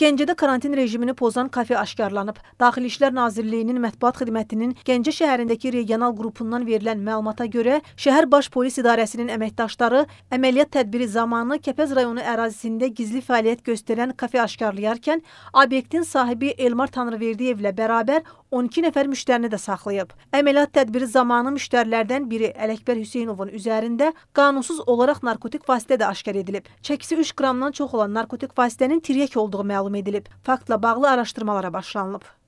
Gəncədə karantin rejimini pozan kafe aşkarlanıb. Daxili İşlər Nazirliyinin mətbuat xidmətinin Gəncə şəhərindəki regional qrupundan verilən məlumata görə şəhər baş polis idarəsinin əməkdaşları əməliyyat tədbiri zamanı Kəpəz rayonu ərazisində gizli fəaliyyət göstərən kafe aşkarlayarkən obyektin sahibi Elmar Tanrıverdiyevlə bərabər 12 nəfər müştərini də saxlayıb. Əməliyyat tədbiri zamanı müştərilərdən biri Ələkbər Hüseynovun üzərində qanunsuz olaraq narkotik vasitə də aşkar edilib. Çəkisi 3 qramdan çox olan narkotik vasitənin tiryək olduğu məlum məlum edilib. Faktla bağlı araşdırmalara başlanılıb.